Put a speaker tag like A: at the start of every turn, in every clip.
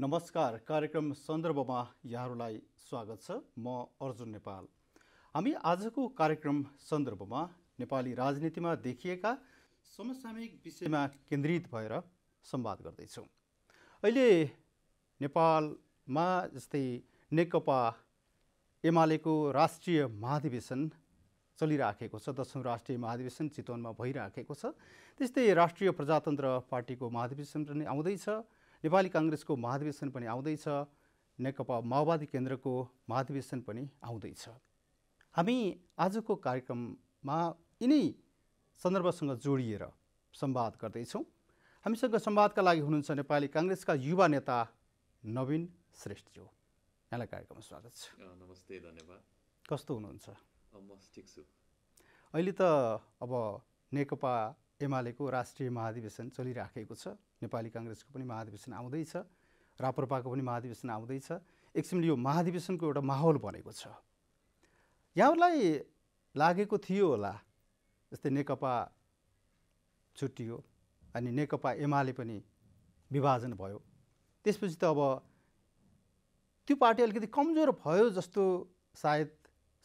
A: नमस्कार कार्यक्रम सन्दर्भमा यहाँहरूलाई स्वागत छ म अर्जुन नेपाल हामी आजको कार्यक्रम सन्दर्भमा नेपाली राजनीतिमा देखिएका समसामयिक विषयमा केन्द्रित भएर संवाद गर्दैछौँ अहिले नेपालमा जस्तै नेकपा एमालेको राष्ट्रिय महाधिवेशन चलिराखेको छ दसौँ राष्ट्रिय महाधिवेशन चितवनमा भइराखेको छ त्यस्तै राष्ट्रिय प्रजातन्त्र पार्टीको महाधिवेशन पनि आउँदैछ नेपाली काङ्ग्रेसको महाधिवेशन पनि आउँदैछ नेकपा माओवादी केन्द्रको महाधिवेशन पनि आउँदैछ हामी आजको कार्यक्रममा यिनै सन्दर्भसँग जोडिएर सम्वाद गर्दैछौँ हामीसँग सम्वादका लागि हुनुहुन्छ नेपाली काङ्ग्रेसका युवा नेता नवीन श्रेष्ठज्यू यहाँलाई कार्यक्रममा
B: स्वागत छ नमस्ते धन्यवाद कस्तो हुनुहुन्छ
A: अहिले त अब नेकपा एमालेको राष्ट्रिय महाधिवेशन चलिराखेको छ नेपाली काङ्ग्रेसको पनि महाधिवेशन आउँदैछ राप्रपाको पनि महाधिवेशन आउँदैछ एक किसिमले यो महाधिवेशनको एउटा माहौल बनेको छ यहाँहरूलाई लागेको थियो होला जस्तै नेकपा छुट्टियो अनि नेकपा एमाले पनि विभाजन भयो त्यसपछि त अब त्यो पार्टी अलिकति कमजोर भयो जस्तो सायद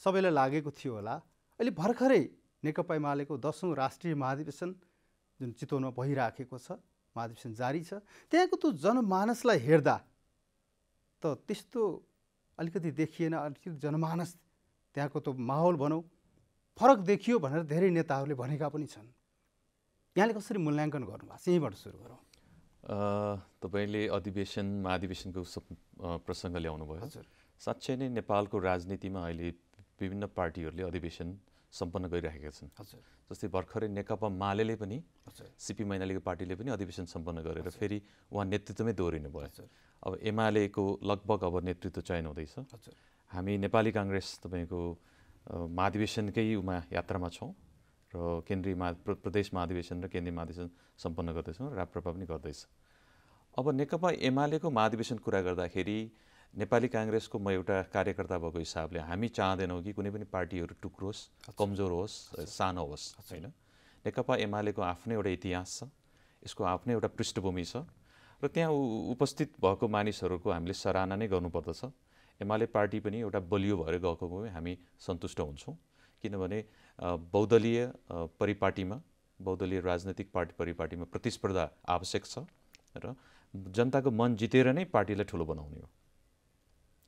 A: सबैलाई लागेको थियो होला अहिले भर्खरै नेकपा एमालेको दसौँ राष्ट्रिय महाधिवेशन जुन चितवनमा भइराखेको छ महाधिवेशन जारी छ त्यहाँको त्यो जनमानसलाई हेर्दा त त्यस्तो अलिकति देखिएन अलिकति जनमानस त्यहाँको त्यो माहौल भनौँ फरक देखियो भनेर धेरै नेताहरूले भनेका पनि छन् यहाँले कसरी मूल्याङ्कन गर्नुभएको छ यहीँबाट सुरु गरौँ
B: तपाईँले अधिवेशन महाधिवेशनको प्रसङ्ग ल्याउनुभयो हजुर साँच्चै नै नेपालको राजनीतिमा अहिले विभिन्न पार्टीहरूले अधिवेशन सम्पन्न गरिराखेका छन् जस्तै भर्खरै नेकपा माले पनि सिपी मैनालीको पार्टीले पनि अधिवेशन सम्पन्न गरेर फेरि उहाँ नेतृत्वमै दोहोरिनु भयो अब एमालेको लगभग अब नेतृत्व चयन हुँदैछ हामी नेपाली काङ्ग्रेस तपाईँको महाधिवेशनकै उमा यात्रामा छौँ र केन्द्रीय महा प्रदेश महाधिवेशन र केन्द्रीय महाधिवेशन सम्पन्न गर्दैछौँ राप्रपा पनि गर्दैछ अब नेकपा एमालेको महाधिवेशन कुरा गर्दाखेरि नेपाली काङ्ग्रेसको म एउटा कार्यकर्ता भएको हिसाबले हामी चाहँदैनौँ कि कुनै पनि पार्टीहरू टुक्रोस् कमजोर होस् सानो होस् होइन नेकपा एमालेको आफ्नै एउटा इतिहास छ यसको आफ्नै एउटा पृष्ठभूमि छ र त्यहाँ उपस्थित भएको मानिसहरूको हामीले सराहना नै गर्नुपर्दछ एमाले पार्टी पनि एउटा बलियो भएर गएको हामी सन्तुष्ट हुन्छौँ किनभने बौद्धलीय परिपाटीमा बौद्धलीय राजनैतिक पार्टी परिपाटीमा प्रतिस्पर्धा आवश्यक छ र जनताको मन जितेर नै पार्टीलाई ठुलो बनाउने हो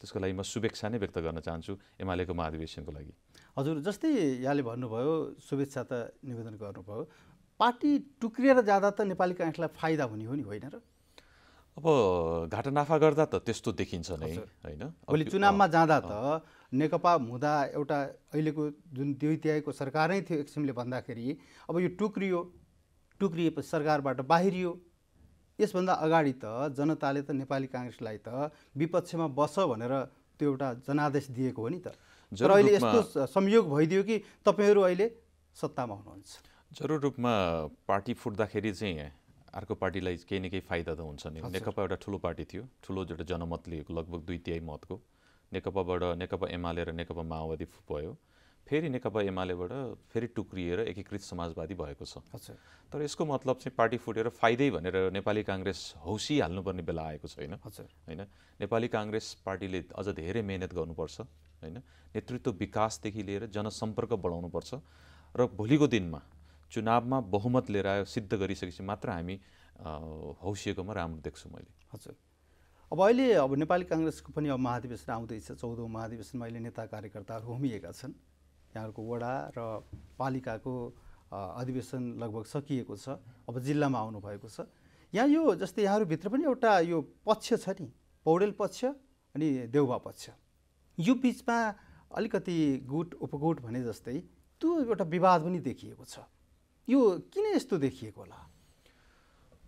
B: त्यसको लागि म शुभेच्छा नै व्यक्त गर्न चाहन्छु एमालेको महाधिवेशनको लागि
A: हजुर जस्तै यहाँले भन्नुभयो शुभेच्छा त निवेदन गर्नुभयो पार्टी टुक्रिएर जाँदा त नेपाली काङ्ग्रेसलाई फाइदा हुने हो नि होइन र
B: अब घाटानाफा गर्दा त त्यस्तो देखिन्छ नै होइन अहिले
A: चुनावमा जाँदा त नेकपा हुँदा एउटा अहिलेको जुन दुई तिहाईको सरकार नै थियो एक किसिमले भन्दाखेरि अब यो टुक्रियो टुक्रिएपछि सरकारबाट बाहिरियो यसभन्दा अगाडि त जनताले त नेपाली काङ्ग्रेसलाई त विपक्षमा बस भनेर त्यो एउटा जनादेश दिएको हो नि त तर अहिले यस्तो संयोग भइदियो कि तपाईँहरू अहिले सत्तामा हुनुहुन्छ
B: जरुर रूपमा पार्टी फुट्दाखेरि चाहिँ अर्को पार्टीलाई केही न केही फाइदा त हुन्छ नि नेकपा एउटा ठुलो पार्टी थियो ठुलो एउटा जनमत लिएको लगभग दुई तिहाई मतको नेकपाबाट नेकपा एमाले र नेकपा माओवादी भयो फेरि नेकपा एमालेबाट फेरि टुक्रिएर एकीकृत समाजवादी भएको छ तर यसको मतलब चाहिँ पार्टी फुटेर फाइदै भनेर नेपाली काङ्ग्रेस हौसिहाल्नुपर्ने बेला आएको छैन होइन नेपाली काङ्ग्रेस पार्टीले अझ धेरै मेहनत गर्नुपर्छ होइन नेतृत्व विकासदेखि लिएर जनसम्पर्क बढाउनुपर्छ र भोलिको दिनमा चुनावमा बहुमत लिएर आयो सिद्ध गरिसकेपछि मात्र हामी हौसिएकोमा राम्रो देख्छु मैले हजुर
A: अब अहिले अब नेपाली काङ्ग्रेसको पनि अब महाधिवेशन आउँदैछ चौधौँ महाधिवेशनमा अहिले नेता कार्यकर्ताहरू होमिएका छन् यहाँहरूको वडा र पालिकाको अधिवेशन लगभग सकिएको छ अब जिल्लामा आउनुभएको छ यहाँ यो जस्तै यहाँहरूभित्र पनि एउटा यो पक्ष छ नि पौडेल पक्ष अनि देउबा पक्ष यो बिचमा अलिकति गुट उपगुट भने जस्तै त्यो एउटा विवाद पनि देखिएको छ यो किन यस्तो देखिएको होला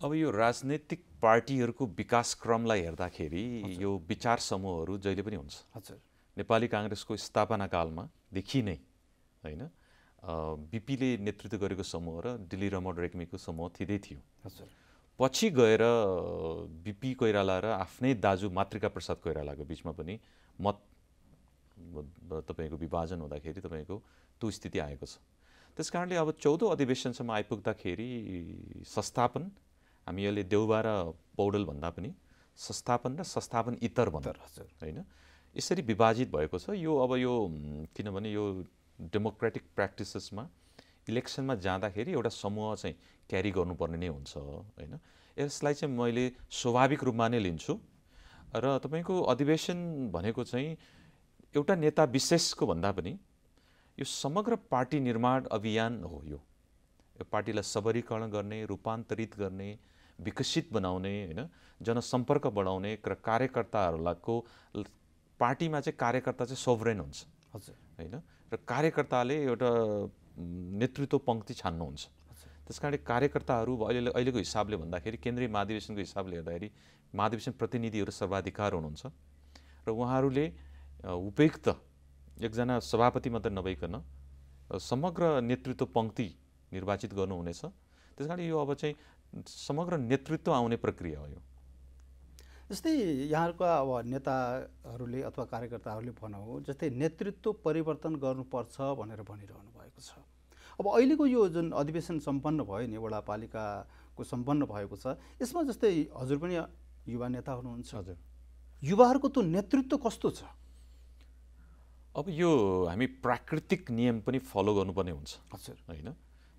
B: अब यो राजनैतिक पार्टीहरूको विकासक्रमलाई हेर्दाखेरि यो विचार समूहहरू जहिले पनि हुन्छ हजुर नेपाली काङ्ग्रेसको स्थापना कालमा देखि नै होइन बिपीले नेतृत्व गरेको समूह र दिल्ली रमण रेग्मीको समूह थिँदै थियो पछि गएर बिपी कोइराला र आफ्नै दाजु मातृका प्रसाद कोइरालाको बिचमा पनि मत तपाईँको विभाजन हुँदाखेरि तपाईँको त्यो स्थिति आएको छ त्यस कारणले अब चौधौँ अधिवेशनसम्म आइपुग्दाखेरि संस्थापन हामी अहिले देउबा र पौडेलभन्दा पनि संस्थापन र संस्थापन इतर भन्दा होइन यसरी विभाजित भएको छ यो अब यो किनभने यो डेमोक्रेटिक प्र्याक्टिसेसमा इलेक्सनमा जाँदाखेरि एउटा समूह चाहिँ क्यारी गर्नुपर्ने नै हुन्छ होइन यसलाई चाहिँ मैले स्वाभाविक रूपमा नै लिन्छु र तपाईँको अधिवेशन भनेको चाहिँ एउटा नेता विशेषको भन्दा पनि यो समग्र पार्टी निर्माण अभियान हो यो यो पार्टीलाई सबरीकरण गर्ने रूपान्तरित गर्ने विकसित बनाउने होइन जनसम्पर्क बढाउने र कार्यकर्ताहरूलाईको पार्टीमा चाहिँ कार्यकर्ता चाहिँ सोभरेन हुन्छ हजुर होइन र कार्यकर्ताले एउटा नेतृत्व पङ्क्ति छान्नुहुन्छ त्यस कारणले कार्यकर्ताहरू अहिले अहिलेको हिसाबले भन्दाखेरि केन्द्रीय महाधिवेशनको हिसाबले हेर्दाखेरि महाधिवेशन प्रतिनिधिहरू सर्वाधिकार हुनुहुन्छ र उहाँहरूले उपयुक्त एकजना सभापति मात्र नभइकन समग्र नेतृत्व पङ्क्ति निर्वाचित गर्नुहुनेछ त्यस कारण यो अब चाहिँ समग्र नेतृत्व आउने प्रक्रिया हो यो
A: जस्तै यहाँहरूका अब नेताहरूले अथवा कार्यकर्ताहरूले भनौँ जस्तै नेतृत्व परिवर्तन गर्नुपर्छ भनेर भनिरहनु भएको छ अब अहिलेको यो जुन अधिवेशन सम्पन्न भयो नि वडापालिकाको सम्पन्न भएको छ यसमा जस्तै हजुर पनि युवा नेता हुनुहुन्छ हजुर युवाहरूको त्यो नेतृत्व कस्तो छ
B: अब यो हामी प्राकृतिक नियम पनि फलो गर्नुपर्ने हुन्छ हजुर होइन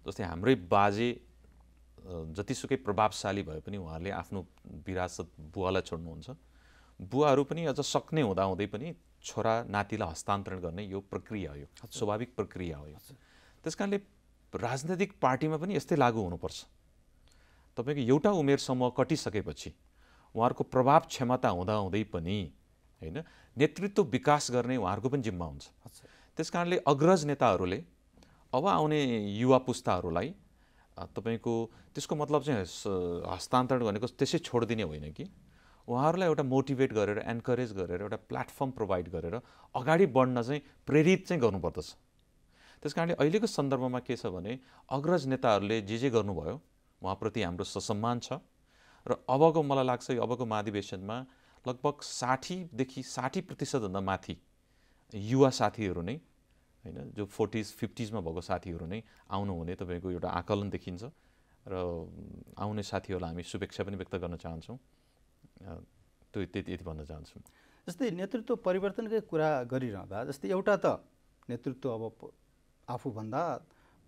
B: जस्तै हाम्रै बाजे जतिसुकै प्रभावशाली भए पनि उहाँहरूले आफ्नो विरासत बुवालाई छोड्नुहुन्छ बुवाहरू पनि अझ सक्ने हुँदाहुँदै पनि छोरा नातिलाई हस्तान्तरण गर्ने यो प्रक्रिया हो यो स्वाभाविक प्रक्रिया हो यो त्यस कारणले राजनैतिक पार्टीमा पनि यस्तै लागु हुनुपर्छ तपाईँको एउटा उमेर समूह कटिसकेपछि उहाँहरूको प्रभाव क्षमता हुँदाहुँदै पनि होइन नेतृत्व विकास गर्ने उहाँहरूको पनि जिम्मा हुन्छ त्यस कारणले अग्रज नेताहरूले अब आउने युवा पुस्ताहरूलाई तपाईँको त्यसको मतलब चाहिँ हस्तान्तरण भनेको त्यसै छोडिदिने होइन कि उहाँहरूलाई एउटा मोटिभेट गरेर एन्करेज गरेर एउटा प्लेटफर्म प्रोभाइड गरेर अगाडि बढ्न चाहिँ प्रेरित चाहिँ गर्नुपर्दछ त्यस कारणले अहिलेको सन्दर्भमा के छ भने अग्रज नेताहरूले जे जे गर्नुभयो उहाँप्रति हाम्रो ससम्मान छ र अबको मलाई लाग्छ यो अबको महाधिवेशनमा लगभग साठीदेखि साठी प्रतिशतभन्दा माथि युवा साथीहरू नै होइन जो फोर्टिज फिफ्टिजमा भएको साथीहरू नै आउनुहुने तपाईँको एउटा आकलन देखिन्छ र आउने साथीहरूलाई हामी शुभेच्छा पनि व्यक्त गर्न चाहन्छौँ त्यो त्यति यति भन्न
A: चाहन्छौँ जस्तै नेतृत्व परिवर्तनकै कुरा गरिरहँदा जस्तै एउटा त नेतृत्व अब आफूभन्दा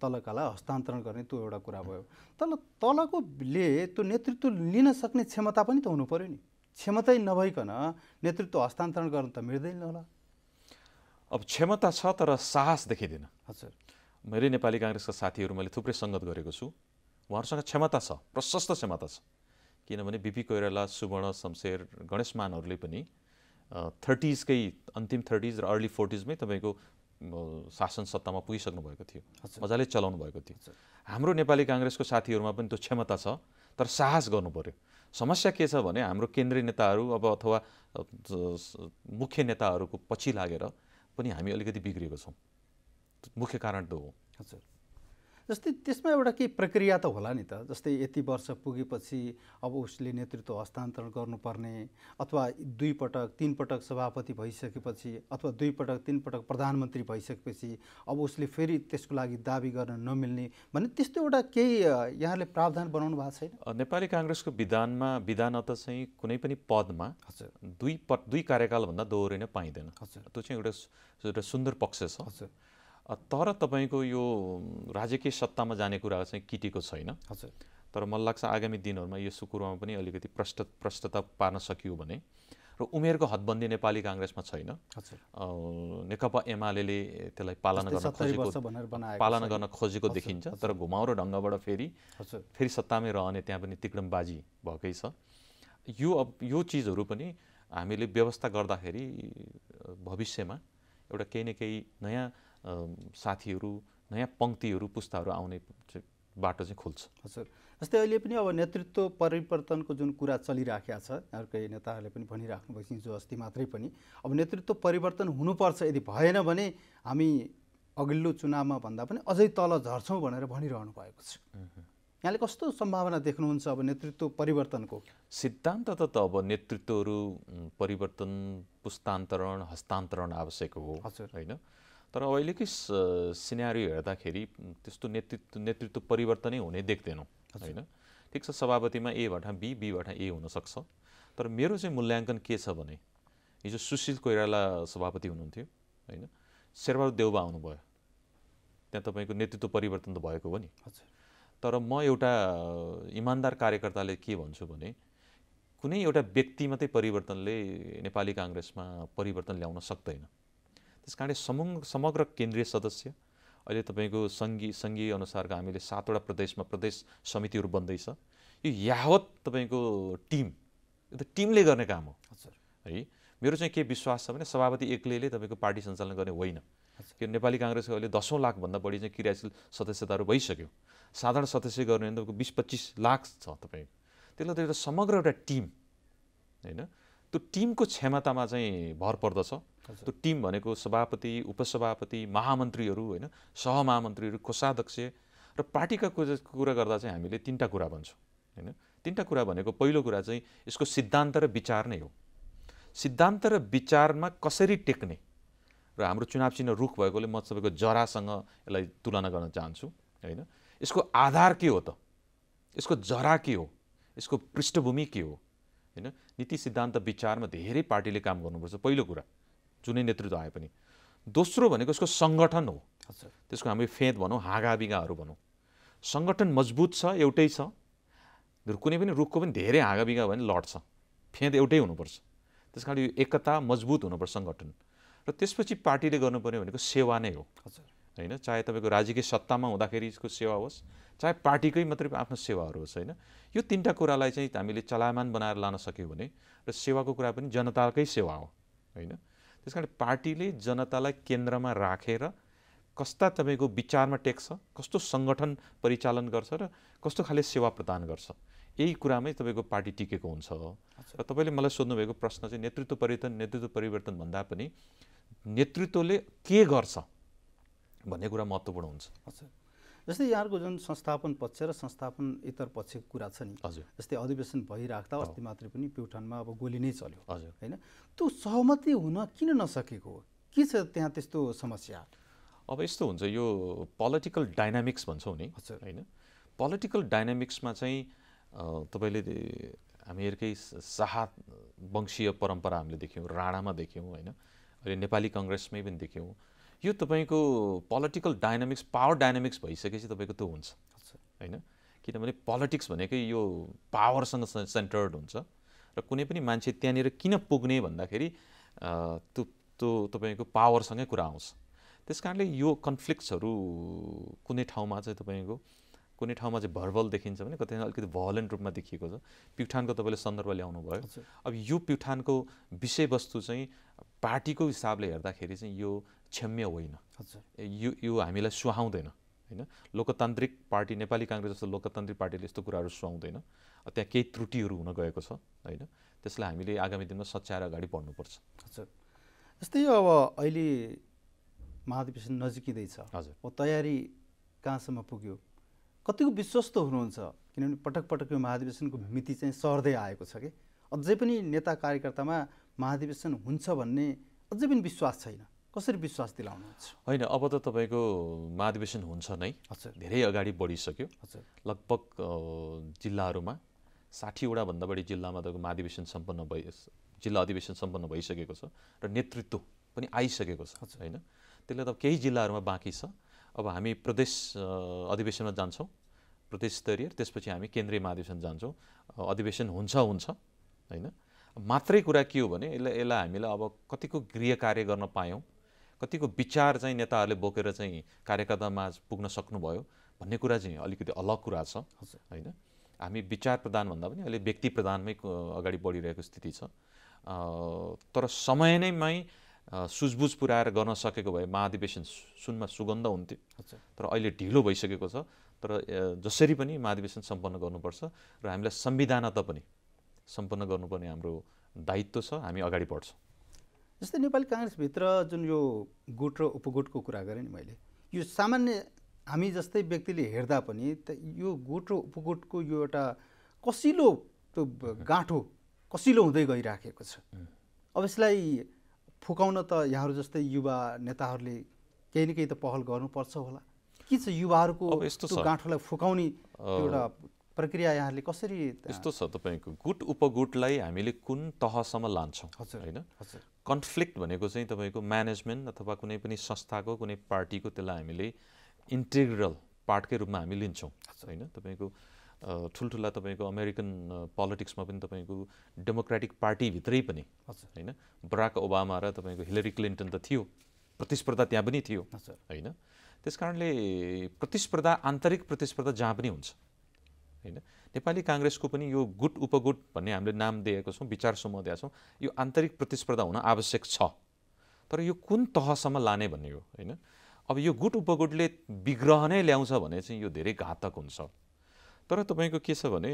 A: तलकालाई हस्तान्तरण गर्ने त्यो एउटा कुरा भयो तर तलकोले त्यो नेतृत्व लिन सक्ने क्षमता पनि त हुनु पऱ्यो नि क्षमतै नभइकन नेतृत्व हस्तान्तरण गर्न त मिल्दैन होला अब क्षमता छ तर साहस
B: देखिँदैन हजुर मेरो नेपाली काङ्ग्रेसका साथीहरू मैले थुप्रै सङ्गत गरेको छु उहाँहरूसँग क्षमता छ प्रशस्त क्षमता छ किनभने बिपी कोइराला सुवर्ण शमशेर गणेशमानहरूले पनि थर्टिजकै अन्तिम थर्टिज र अर्ली फोर्टिजमै तपाईँको शासन सत्तामा पुगिसक्नु भएको थियो मजाले चलाउनु भएको थियो हाम्रो नेपाली काङ्ग्रेसको साथीहरूमा पनि त्यो क्षमता छ तर साहस गर्नु पऱ्यो समस्या के छ भने हाम्रो केन्द्रीय नेताहरू अब अथवा मुख्य नेताहरूको पछि लागेर पनि हामी अलिकति बिग्रिएको छौँ मुख्य कारण त हो हजुर
A: जस्तै त्यसमा एउटा केही प्रक्रिया त होला नि त जस्तै यति वर्ष पुगेपछि अब उसले नेतृत्व हस्तान्तरण गर्नुपर्ने अथवा दुई पटक तिन पटक सभापति भइसकेपछि अथवा दुई पटक तिन पटक प्रधानमन्त्री भइसकेपछि अब उसले फेरि त्यसको लागि दावी गर्न नमिल्ने भन्ने त्यस्तो एउटा केही यहाँले प्रावधान बनाउनु भएको
B: छैन नेपाली काङ्ग्रेसको विधानमा विधान त चाहिँ कुनै पनि पदमा हजुर दुई पट दुई कार्यकालभन्दा दोहोरिन पाइँदैन हजुर त्यो चाहिँ एउटा एउटा सुन्दर पक्ष छ हजुर तर तपाईँको यो राजकीय सत्तामा जाने कुरा चाहिँ किटेको छैन हजुर तर मलाई लाग्छ आगामी दिनहरूमा यो कुरोमा पनि अलिकति प्रष्ट प्रष्टता पार्न सकियो भने र उमेरको हदबन्दी नेपाली काङ्ग्रेसमा छैन नेकपा एमाले त्यसलाई पालना गर्न खोजेको पालना गर्न खोजेको देखिन्छ तर घुमाउरो ढङ्गबाट फेरि फेरि सत्तामै रहने त्यहाँ पनि तिकडमबाजी भएकै छ यो अब यो चिजहरू पनि हामीले व्यवस्था गर्दाखेरि भविष्यमा एउटा केही न केही नयाँ साथीहरू नयाँ पङ्क्तिहरू पुस्ताहरू आउने बाटो चाहिँ खोल्छ
A: हजुर जस्तै अहिले पनि अब नेतृत्व परिवर्तनको जुन कुरा चलिरहेको छ यहाँकै नेताहरूले पनि भनिराख्नुभएको छ हिजो अस्ति मात्रै पनि अब नेतृत्व परिवर्तन हुनुपर्छ यदि भएन भने हामी अघिल्लो चुनावमा भन्दा पनि अझै तल झर्छौँ भनेर भनिरहनु भएको छ यहाँले कस्तो सम्भावना देख्नुहुन्छ अब नेतृत्व परिवर्तनको
B: सिद्धान्त त त अब नेतृत्वहरू परिवर्तन पुस्तान्तरण हस्तान्तरण आवश्यक हो हजुर होइन तर अहिलेकै सिनेरी हेर्दाखेरि त्यस्तो नेतृत्व नेतृत्व परिवर्तनै हुने देख्दैनौँ होइन ठिक छ सभापतिमा ए भटा बी बी भटा ए हुनसक्छ तर मेरो चाहिँ मूल्याङ्कन के छ भने हिजो सुशील कोइराला सभापति हुनुहुन्थ्यो होइन शेरबहादुर देउबा आउनुभयो त्यहाँ तपाईँको नेतृत्व परिवर्तन त भएको हो नि तर म एउटा इमान्दार कार्यकर्ताले के भन्छु भने कुनै एउटा व्यक्ति मात्रै परिवर्तनले नेपाली काङ्ग्रेसमा परिवर्तन ल्याउन सक्दैन त्यस कारणले समग्र समग्र केन्द्रीय सदस्य अहिले तपाईँको सङ्घीय सङ्घीय अनुसारको हामीले सातवटा प्रदेशमा प्रदेश समितिहरू बन्दैछ यो यावत तपाईँको टिम यो त टिमले गर्ने काम हो हजुर है मेरो चाहिँ के विश्वास छ भने सभापति एक्लैले तपाईँको पार्टी सञ्चालन गर्ने होइन किन नेपाली काङ्ग्रेसको अहिले दसौँ लाखभन्दा बढी चाहिँ क्रियाशील सदस्यताहरू भइसक्यो साधारण सदस्य गर्ने भने तपाईँको बिस पच्चिस लाख छ तपाईँको त्यसलाई त एउटा समग्र एउटा टिम होइन त्यो टिमको क्षमतामा चाहिँ भर पर्दछ त्यो टिम भनेको सभापति उपसभापति महामन्त्रीहरू होइन सहमहामन्त्रीहरू कोषाध्यक्ष र पार्टीका कुरा गर्दा चाहिँ हामीले तिनवटा कुरा भन्छौँ होइन तिनवटा कुरा भनेको पहिलो कुरा चाहिँ यसको सिद्धान्त र विचार नै हो सिद्धान्त र विचारमा कसरी टेक्ने र हाम्रो चुनाव चिन्ह रुख भएकोले म तपाईँको जरासँग यसलाई तुलना गर्न चाहन्छु होइन यसको आधार के हो त यसको जरा के हो यसको पृष्ठभूमि के हो होइन नीति सिद्धान्त विचारमा धेरै पार्टीले काम गर्नुपर्छ पहिलो कुरा जुनै नेतृत्व आए पनि दोस्रो भनेको यसको सङ्गठन हो त्यसको हामी फेद भनौँ हाँगाबिगाहरू भनौँ सङ्गठन मजबुत छ एउटै छ कुनै पनि रुखको पनि धेरै हाँगाबिगा भयो भने लड्छ फेद एउटै हुनुपर्छ त्यस कारण यो एकता मजबुत हुनुपर्छ सङ्गठन र त्यसपछि पार्टीले गर्नुपर्ने भनेको सेवा नै हो हजुर होइन चाहे तपाईँको राजकीय सत्तामा हुँदाखेरिको सेवा होस् चाहे पार्टीकै मात्रै आफ्नो सेवाहरू होस् होइन यो तिनवटा कुरालाई चाहिँ हामीले चलायमान बनाएर लान सक्यौँ भने र सेवाको कुरा पनि जनताकै सेवा हो होइन त्यस कारण पार्टीले जनतालाई केन्द्रमा राखेर कस्ता तपाईँको विचारमा टेक्छ कस्तो सङ्गठन परिचालन गर्छ र कस्तो खाले सेवा प्रदान गर्छ यही कुरामै तपाईँको पार्टी टिकेको हुन्छ र तपाईँले मलाई सोध्नुभएको प्रश्न चाहिँ नेतृत्व परिवर्तन नेतृत्व परिवर्तन भन्दा पनि नेतृत्वले के गर्छ भन्ने कुरा महत्त्वपूर्ण हुन्छ
A: हजुर जस्तै यहाँको जुन संस्थापन पक्ष र संस्थापन इतर पक्षको कुरा छ नि हजुर जस्तै अधिवेशन भइराख्दा अस्ति मात्रै पनि प्युठानमा अब गोली नै चल्यो हजुर होइन त्यो सहमति हुन किन नसकेको के छ त्यहाँ त्यस्तो समस्या अब
B: यस्तो हुन्छ यो पोलिटिकल डाइनामिक्स भन्छौँ नि हजुर होइन पोलिटिकल डाइनामिक्समा चाहिँ तपाईँले हामीहरूकै शाह वंशीय परम्परा हामीले देख्यौँ राणामा देख्यौँ होइन अहिले नेपाली कङ्ग्रेसमै पनि देख्यौँ यो तपाईँको पोलिटिकल डाइनामिक्स पावर डाइनामिक्स भइसकेपछि तपाईँको त्यो हुन्छ होइन किनभने पोलिटिक्स भनेकै यो पावरसँग सेन्टर्ड हुन्छ र कुनै पनि मान्छे त्यहाँनिर किन पुग्ने भन्दाखेरि त्यो त्यो तपाईँको पावरसँगै कुरा आउँछ त्यस कारणले यो कन्फ्लिक्ट्सहरू कुनै ठाउँमा चाहिँ तपाईँको कुनै ठाउँमा चाहिँ भर्बल देखिन्छ भने कतै अलिकति भयोलेन्ट रूपमा देखिएको छ प्युठानको तपाईँले सन्दर्भ ल्याउनु भयो अब यो प्युठानको विषयवस्तु चाहिँ पार्टीको हिसाबले हेर्दाखेरि चाहिँ यो क्षम्य होइन यो यो हामीलाई सुहाउँदैन होइन लोकतान्त्रिक पार्टी नेपाली काङ्ग्रेस जस्तो लोकतान्त्रिक पार्टीले यस्तो कुराहरू सुहाउँदैन त्यहाँ केही त्रुटिहरू हुन गएको छ होइन त्यसलाई हामीले आगामी दिनमा सच्याएर अगाडि
A: बढ्नुपर्छ हजुर जस्तै अब अहिले महाधिवेशन नजिकिँदैछ हजुर अब तयारी कहाँसम्म पुग्यो कतिको विश्वस्त हुनुहुन्छ किनभने पटक पटक यो महाधिवेशनको मिति चाहिँ सर्दै आएको छ कि अझै पनि नेता कार्यकर्तामा महाधिवेशन हुन्छ भन्ने अझै पनि विश्वास छैन कसरी विश्वास दिलाउनुहुन्छ
B: होइन अब त तपाईँको महाधिवेशन हुन्छ नै हजुर धेरै अगाडि बढिसक्यो हजुर लगभग जिल्लाहरूमा साठीवटा भन्दा बढी जिल्लामा तपाईँको महाधिवेशन सम्पन्न भइ जिल्ला अधिवेशन सम्पन्न भइसकेको छ र नेतृत्व पनि आइसकेको छ होइन त्यसले त केही जिल्लाहरूमा बाँकी छ अब हामी प्रदेश अधिवेशनमा जान्छौँ प्रदेश स्तरीय त्यसपछि हामी केन्द्रीय महाधिवेशन जान्छौँ अधिवेशन हुन्छ हुन्छ होइन मात्रै कुरा के हो भने यसलाई यसलाई हामीलाई अब कतिको गृह कार्य गर्न पायौँ कतिको विचार चाहिँ नेताहरूले बोकेर चाहिँ कार्यकर्तामा पुग्न सक्नुभयो भन्ने कुरा चाहिँ अलिकति अलग कुरा छ होइन हामी विचार प्रधानभन्दा पनि अहिले व्यक्ति प्रधानमै अगाडि बढिरहेको स्थिति छ तर समय नैमै सुझबुझ पुऱ्याएर गर्न सकेको भए महाधिवेशन सुनमा सुगन्ध हुन्थ्यो तर अहिले ढिलो भइसकेको छ तर जसरी पनि महाधिवेशन सम्पन्न गर्नुपर्छ र हामीलाई संविधान त पनि सम्पन्न गर्नुपर्ने हाम्रो दायित्व छ हामी अगाडि
A: बढ्छौँ जस्तै नेपाली काङ्ग्रेसभित्र जुन यो गुट र उपगुटको कुरा गरेँ नि मैले यो सामान्य हामी जस्तै व्यक्तिले हेर्दा पनि यो गुट र उपगुटको यो एउटा कसिलो त्यो गाँठो कसिलो हुँदै गइराखेको छ अब यसलाई फुकाउन त यहाँहरू जस्तै युवा नेताहरूले केही न केही त पहल गर्नुपर्छ होला के छ युवाहरूको यस्तो गाँठोलाई फुकाउने एउटा प्रक्रिया यहाँले कसरी
B: यस्तो छ तपाईँको गुट उपगुटलाई हामीले कुन तहसम्म लान्छौँ होइन कन्फ्लिक्ट भनेको चाहिँ तपाईँको म्यानेजमेन्ट अथवा कुनै पनि संस्थाको कुनै पार्टीको त्यसलाई हामीले इन्टिग्रल पार्टकै रूपमा हामी लिन्छौँ होइन तपाईँको ठुल्ठुला तपाईँको अमेरिकन पोलिटिक्समा पनि तपाईँको डेमोक्रेटिक पार्टीभित्रै पनि होइन बराक ओबामा र तपाईँको हिलरी क्लिन्टन त थियो प्रतिस्पर्धा त्यहाँ पनि थियो होइन त्यस कारणले प्रतिस्पर्धा आन्तरिक प्रतिस्पर्धा जहाँ पनि हुन्छ होइन नेपाली काङ्ग्रेसको पनि यो गुट उपगुट भन्ने हामीले नाम दिएको छौँ विचार समूह दिएको छौँ यो आन्तरिक प्रतिस्पर्धा हुन आवश्यक छ तर यो कुन तहसम्म लाने भन्ने हो होइन अब यो गुट उपगुटले विग्रह नै ल्याउँछ भने चाहिँ यो धेरै घातक हुन्छ तर तपाईँको के छ भने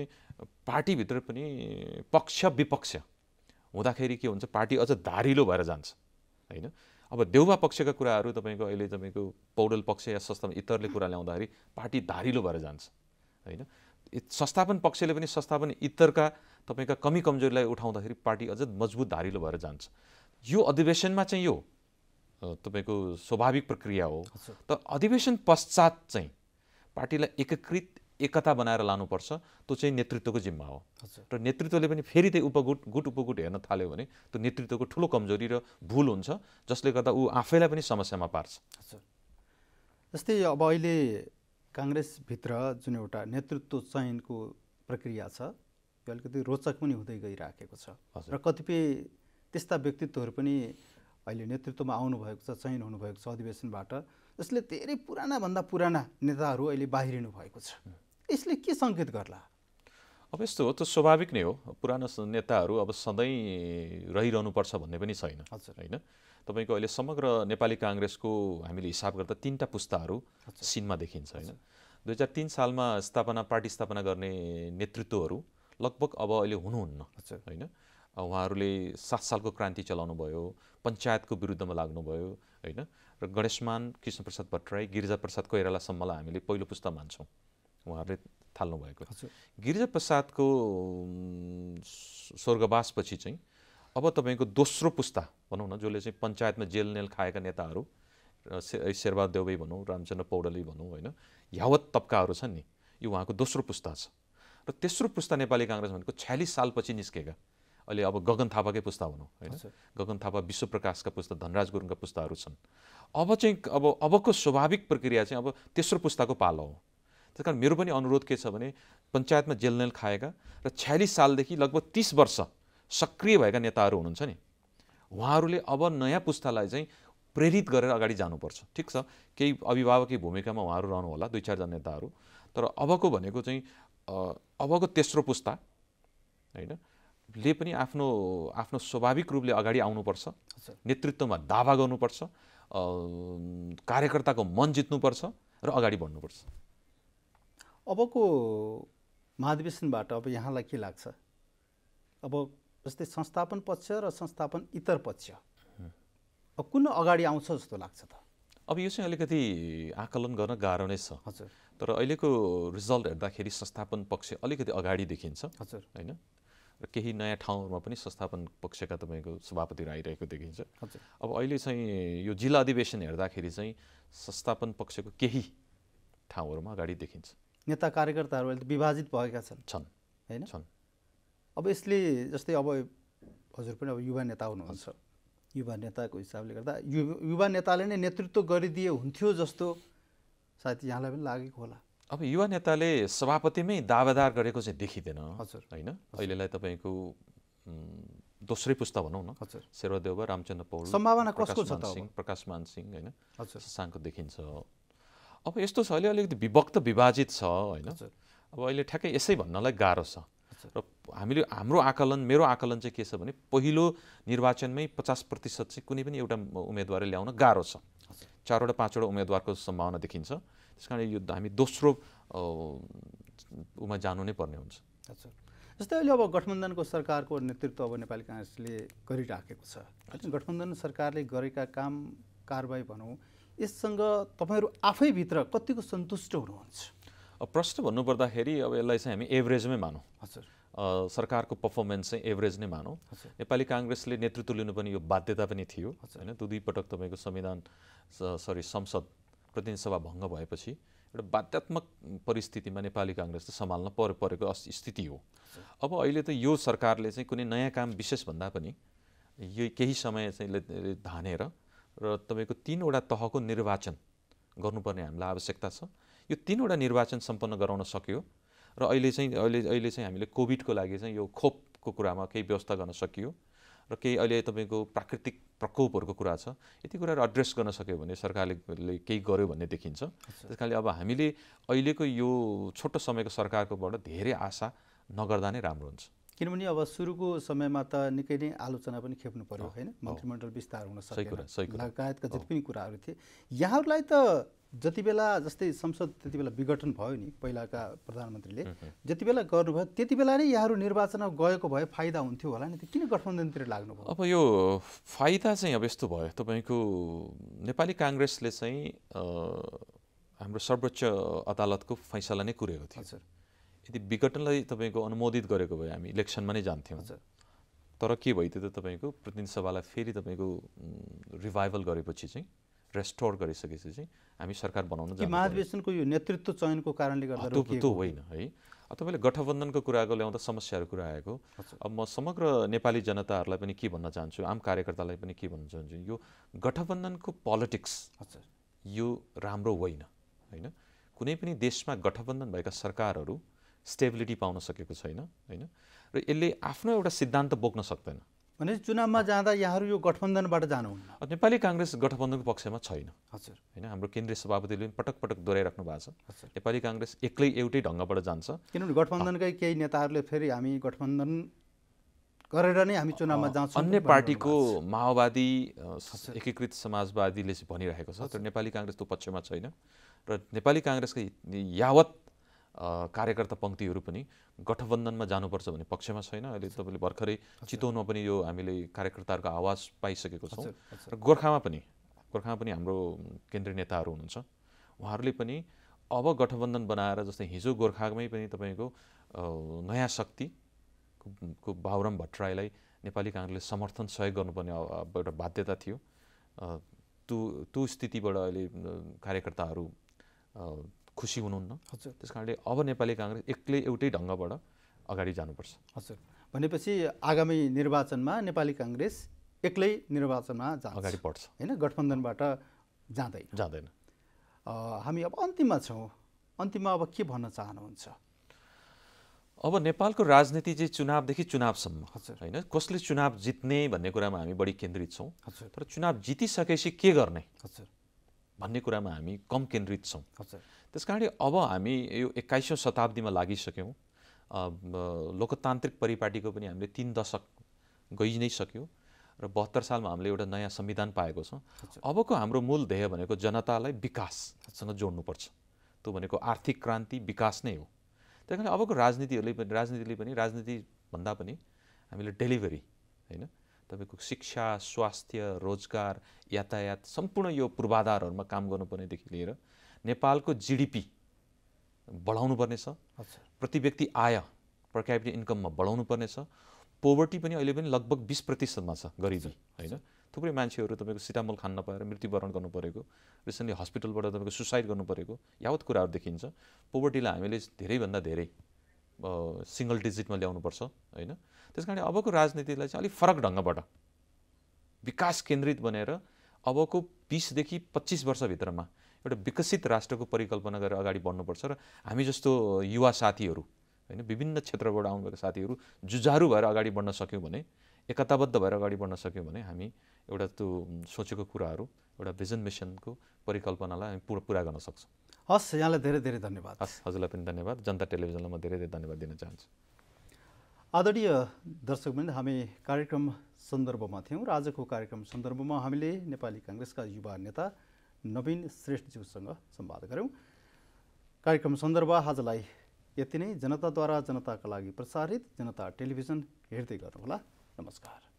B: पार्टीभित्र पनि पक्ष विपक्ष हुँदाखेरि के हुन्छ पार्टी अझ धारिलो भएर जान्छ होइन अब देउवा पक्षका कुराहरू तपाईँको अहिले तपाईँको पौडेल पक्ष या संस्थामा इतरले कुरा ल्याउँदाखेरि पार्टी धारिलो भएर जान्छ होइन संस्थापन पक्षले पनि संस्थापन इतरका तपाईँका कमी कमजोरीलाई उठाउँदाखेरि पार्टी अझ मजबुत धारिलो भएर जान्छ यो अधिवेशनमा चाहिँ यो तपाईँको स्वाभाविक प्रक्रिया हो त अधिवेशन पश्चात चाहिँ पार्टीलाई एकीकृत एकता बनाएर लानुपर्छ त्यो चाहिँ नेतृत्वको जिम्मा हो र नेतृत्वले पनि फेरि त्यही उपगुट गुट उपगुट हेर्न थाल्यो भने त्यो नेतृत्वको ठुलो कमजोरी र भुल हुन्छ जसले गर्दा ऊ आफैलाई पनि समस्यामा पार्छ
A: जस्तै अब अहिले काङ्ग्रेसभित्र जुन एउटा नेतृत्व चयनको प्रक्रिया छ यो अलिकति रोचक पनि हुँदै गइराखेको छ र कतिपय त्यस्ता व्यक्तित्वहरू पनि अहिले नेतृत्वमा आउनुभएको छ चयन हुनुभएको छ अधिवेशनबाट जसले धेरै पुरानाभन्दा पुराना नेताहरू अहिले बाहिरिनु भएको छ यसले के सङ्केत गर्ला
B: अब यस्तो हो त्यो स्वाभाविक नै हो पुराना नेताहरू अब सधैँ रहिरहनुपर्छ भन्ने पनि छैन हजुर होइन तपाईँको अहिले समग्र नेपाली काङ्ग्रेसको हामीले हिसाब गर्दा तिनवटा पुस्ताहरू सिनमा देखिन्छ होइन दुई हजार तिन सालमा स्थापना पार्टी स्थापना गर्ने नेतृत्वहरू लगभग अब अहिले हुनुहुन्न होइन उहाँहरूले सात सालको क्रान्ति चलाउनु भयो पञ्चायतको विरुद्धमा लाग्नुभयो होइन र गणेशमान कृष्णप्रसाद भट्टराई गिरिजाप्रसाद कोइरालासम्मलाई हामीले पहिलो पुस्ता मान्छौँ उहाँहरूले थाल्नुभएको गिरिजाप्रसादको स्वर्गवासपछि चाहिँ अब तपाईँको दोस्रो पुस्ता भनौँ न जसले चाहिँ पञ्चायतमा जेल नेल खाएका नेताहरू शेरबहादुर देवै भनौँ रामचन्द्र पौडेली भनौँ होइन यावत तब्काहरू छन् नि यो उहाँको दोस्रो पुस्ता छ र तेस्रो पुस्ता नेपाली काङ्ग्रेस भनेको छ्यालिस सालपछि निस्केका अहिले अब गगन थापाकै पुस्ता भनौँ होइन गगन थापा विश्वप्रकाशका पुस्ता धनराज गुरुङका पुस्ताहरू छन् अब चाहिँ अब अबको स्वाभाविक प्रक्रिया चाहिँ अब तेस्रो पुस्ताको पालो हो त्यस कारण मेरो पनि अनुरोध के छ भने पञ्चायतमा जेलनेल खाएका र छ्यालिस सालदेखि लगभग तिस वर्ष सक्रिय भएका नेताहरू हुनुहुन्छ नि उहाँहरूले अब नयाँ पुस्तालाई चाहिँ प्रेरित गरेर अगाडि जानुपर्छ ठिक छ केही अभिभावकीय भूमिकामा उहाँहरू होला दुई चारजना नेताहरू तर अबको भनेको चाहिँ अबको तेस्रो पुस्ता होइन ले पनि आफ्नो आफ्नो स्वाभाविक रूपले अगाडि आउनुपर्छ नेतृत्वमा दावा गर्नुपर्छ कार्यकर्ताको मन जित्नुपर्छ र अगाडि बढ्नुपर्छ
A: अबको महाधिवेशनबाट अब यहाँलाई के लाग्छ अब जस्तै संस्थापन पक्ष र संस्थापन इतर पक्ष कुन अगाडि आउँछ जस्तो लाग्छ त
B: अब यो चाहिँ अलिकति आकलन गर्न गाह्रो नै छ हजुर तर अहिलेको रिजल्ट हेर्दाखेरि संस्थापन पक्ष अलिकति अगाडि देखिन्छ हजुर होइन र केही नयाँ ठाउँहरूमा पनि संस्थापन पक्षका तपाईँको सभापतिहरू आइरहेको देखिन्छ अब अहिले चाहिँ यो जिल्ला अधिवेशन हेर्दाखेरि चाहिँ संस्थापन पक्षको केही ठाउँहरूमा अगाडि देखिन्छ
A: नेता कार्यकर्ताहरू अहिले विभाजित भएका छन् छन् होइन छन् अब यसले जस्तै अब हजुर पनि अब युवा नेता हुनुहुन्छ युवा नेताको हिसाबले गर्दा यु युवा नेताले नै नेतृत्व गरिदिए हुन्थ्यो जस्तो सायद यहाँलाई पनि लागेको होला
B: अब युवा नेताले सभापतिमै दावेदार गरेको चाहिँ देखिँदैन हजुर होइन अहिलेलाई तपाईँको दोस्रै पुस्ता भनौँ न हजुर शेरदेव रामचन्द्र पौडेल सम्भावना कसको छ सिंह प्रकाश मान सिंह होइन शशाङ्क देखिन्छ अब यस्तो छ अहिले अलिकति विभक्त विभाजित छ होइन अब अहिले ठ्याक्कै यसै भन्नलाई गाह्रो छ र हामीले हाम्रो आकलन मेरो आकलन चाहिँ के छ भने पहिलो निर्वाचनमै पचास प्रतिशत चाहिँ कुनै पनि एउटा उम्मेदवारले ल्याउन गाह्रो छ चारवटा पाँचवटा उम्मेदवारको सम्भावना देखिन्छ त्यस कारण यो हामी दोस्रो उमा जानु नै पर्ने हुन्छ
A: जस्तै अहिले अब गठबन्धनको सरकारको नेतृत्व अब नेपाली काङ्ग्रेसले गरिराखेको छ गठबन्धन सरकारले गरेका काम कारवाही भनौँ यससँग तपाईँहरू आफैभित्र कतिको सन्तुष्ट हुनुहुन्छ
B: प्रश्न भन्नुपर्दाखेरि अब यसलाई चाहिँ हामी एभरेजमै मानौँ हजुर सरकारको पर्फर्मेन्स चाहिँ एभरेज नै मानौँ नेपाली काङ्ग्रेसले नेतृत्व लिनु पनि यो बाध्यता पनि थियो होइन दुई दुईपटक तपाईँको संविधान सरी संसद प्रतिनिधि सभा भङ्ग भएपछि एउटा बाध्यात्मक परिस्थितिमा नेपाली काङ्ग्रेसले सम्हाल्न पर परेको स्थिति हो अब अहिले त यो सरकारले चाहिँ कुनै नयाँ काम विशेषभन्दा पनि यो केही समय चाहिँ धानेर र तपाईँको तिनवटा तहको निर्वाचन गर्नुपर्ने हामीलाई आवश्यकता छ यो तिनवटा निर्वाचन सम्पन्न गराउन सक्यो र अहिले चाहिँ अहिले अहिले चाहिँ हामीले कोभिडको लागि चाहिँ यो खोपको कुरामा केही व्यवस्था गर्न सकियो र केही अहिले तपाईँको प्राकृतिक प्रकोपहरूको कुरा छ यति कुराहरू एड्रेस गर्न सक्यो भने सरकारले केही गर्यो भन्ने देखिन्छ त्यस कारणले अब हामीले अहिलेको यो छोटो समयको सरकारकोबाट धेरै आशा नगर्दा नै राम्रो हुन्छ
A: किनभने अब सुरुको समयमा त निकै नै आलोचना पनि खेप्नु पऱ्यो होइन मन्त्रीमण्डल विस्तार हुन सकेन लगायतका जति पनि कुराहरू थिए यहाँहरूलाई त जति बेला जस्तै संसद त्यति बेला विघटन भयो नि पहिलाका प्रधानमन्त्रीले जति बेला गर्नुभयो त्यति बेला नै यहाँहरू निर्वाचन गएको भए फाइदा हुन्थ्यो होला नि त किन गठबन्धनतिर लाग्नुभयो
B: अब यो फाइदा चाहिँ अब यस्तो भयो तपाईँको नेपाली काङ्ग्रेसले चाहिँ हाम्रो सर्वोच्च अदालतको फैसला नै कुरेको थियो सर यदि विघटनलाई तपाईँको अनुमोदित गरेको भए हामी इलेक्सनमा नै जान्थ्यौँ तर के भइदियो त तपाईँको प्रतिनिधि सभालाई फेरि तपाईँको रिभाइभल गरेपछि चाहिँ रेस्टोर गरिसकेपछि चाहिँ हामी सरकार बनाउन
A: महाधिवेशनको यो नेतृत्व चयनको कारणले गर्दा त्यो होइन
B: है तपाईँले गठबन्धनको कुराको ल्याउँदा समस्याहरू कुरा आएको अब म समग्र नेपाली जनताहरूलाई पनि के भन्न चाहन्छु आम कार्यकर्तालाई पनि के भन्न चाहन्छु यो गठबन्धनको पोलिटिक्स यो राम्रो होइन होइन कुनै पनि देशमा गठबन्धन भएका सरकारहरू स्टेबिलिटी पाउन सकेको छैन होइन र यसले आफ्नो एउटा सिद्धान्त बोक्न सक्दैन
A: भनेपछि चुनावमा जाँदा यहाँहरू यो गठबन्धनबाट जानुहुन्न
B: नेपाली काङ्ग्रेस गठबन्धनको पक्षमा छैन हजुर होइन हाम्रो केन्द्रीय सभापतिले पनि पटक पटक दोहोऱ्याइराख्नु भएको छ नेपाली काङ्ग्रेस एक्लै एउटै ढङ्गबाट जान्छ
A: किनभने गठबन्धनकै केही नेताहरूले फेरि हामी गठबन्धन गरेर नै हामी चुनावमा जान्छौँ अन्य पार्टीको
B: माओवादी एकीकृत समाजवादीले चाहिँ भनिरहेको छ तर नेपाली काङ्ग्रेस त्यो पक्षमा छैन र नेपाली काङ्ग्रेसकै यावत कार्यकर्ता पङ्क्तिहरू पनि गठबन्धनमा जानुपर्छ भन्ने पक्षमा छैन अहिले तपाईँले भर्खरै चितवनमा पनि यो हामीले कार्यकर्ताहरूको आवाज पाइसकेको छौँ र गोर्खामा पनि गोर्खामा पनि हाम्रो केन्द्रीय नेताहरू हुनुहुन्छ उहाँहरूले पनि अब गठबन्धन बनाएर जस्तै हिजो गोर्खामै पनि तपाईँको नयाँ शक्ति को बाबुराम भट्टराईलाई नेपाली काङ्ग्रेसले समर्थन सहयोग गर्नुपर्ने एउटा बाध्यता थियो त्यो त्यो स्थितिबाट अहिले कार्यकर्ताहरू खुसी हुनुहुन्न हजुर त्यस कारणले अब नेपाली काङ्ग्रेस एक्लै एउटै ढङ्गबाट अगाडि जानुपर्छ
A: हजुर भनेपछि आगामी निर्वाचनमा नेपाली काङ्ग्रेस एक्लै निर्वाचनमा अगाडि बढ्छ होइन गठबन्धनबाट जाँदैन जाँदैन हामी अब अन्तिममा छौँ अन्तिममा अब के भन्न चाहनुहुन्छ अब
B: नेपालको राजनीति चाहिँ चुनावदेखि चुनावसम्म हजुर होइन कसले चुनाव जित्ने भन्ने कुरामा हामी बढी केन्द्रित छौँ तर चुनाव जितिसकेपछि के गर्ने हजुर भन्ने कुरामा हामी कम केन्द्रित छौँ त्यस कारणले अब हामी यो एक्काइसौँ शताब्दीमा लागिसक्यौँ लोकतान्त्रिक परिपाटीको पनि हामीले तिन दशक गइ नै सक्यौँ र बहत्तर सालमा हामीले एउटा नयाँ संविधान पाएको छौँ अबको हाम्रो मूल ध्येय भनेको जनतालाई विकाससँग जोड्नुपर्छ त्यो भनेको आर्थिक क्रान्ति विकास नै हो त्यही कारणले अबको राजनीतिहरूले पनि राजनीतिले पनि राजनीतिभन्दा पनि हामीले डेलिभरी होइन तपाईँको शिक्षा स्वास्थ्य रोजगार यातायात सम्पूर्ण यो पूर्वाधारहरूमा काम गर्नुपर्नेदेखि लिएर नेपालको जिडिपी बढाउनु पर्नेछ प्रति व्यक्ति आय पर क्यापिटल इन्कममा बढाउनु पर्नेछ पोभर्टी पनि अहिले पनि लगभग बिस प्रतिशतमा छ गरिबी होइन थुप्रै मान्छेहरू तपाईँको सिटामोल खान नपाएर मृत्युवरण गर्नु परेको रिसेन्टली हस्पिटलबाट तपाईँको सुसाइड गर्नुपरेको यावत कुराहरू देखिन्छ पोभर्टीलाई हामीले धेरैभन्दा धेरै सिङ्गल डिजिटमा ल्याउनुपर्छ होइन त्यस कारणले अबको राजनीतिलाई चाहिँ अलिक फरक ढङ्गबाट विकास केन्द्रित बनेर अबको बिसदेखि पच्चिस वर्षभित्रमा एउटा विकसित राष्ट्रको परिकल्पना गरेर अगाडि बढ्नुपर्छ र हामी जस्तो युवा साथीहरू होइन विभिन्न क्षेत्रबाट आउनुभएको साथीहरू जुझारु भएर अगाडि बढ्न सक्यौँ भने एकताबद्ध भएर अगाडि बढ्न सक्यौँ भने हामी एउटा त्यो सोचेको कुराहरू एउटा भिजन मिसनको परिकल्पनालाई हामी पुरा पुरा गर्न सक्छौँ हस् यहाँलाई
A: धेरै धेरै धन्यवाद
B: हस् हजुरलाई पनि धन्यवाद जनता टेलिभिजनलाई म धेरै धेरै धन्यवाद दिन चाहन्छु
A: आदरणीय दर्शकबिन्द हामी कार्यक्रम सन्दर्भमा थियौँ र आजको कार्यक्रम सन्दर्भमा हामीले नेपाली काङ्ग्रेसका युवा नेता नवीन श्रेष्ठज्यूसँग सम्वाद गऱ्यौँ कार्यक्रम सन्दर्भ आजलाई यति नै जनताद्वारा जनताका लागि प्रसारित जनता टेलिभिजन हेर्दै गर्नुहोला नमस्कार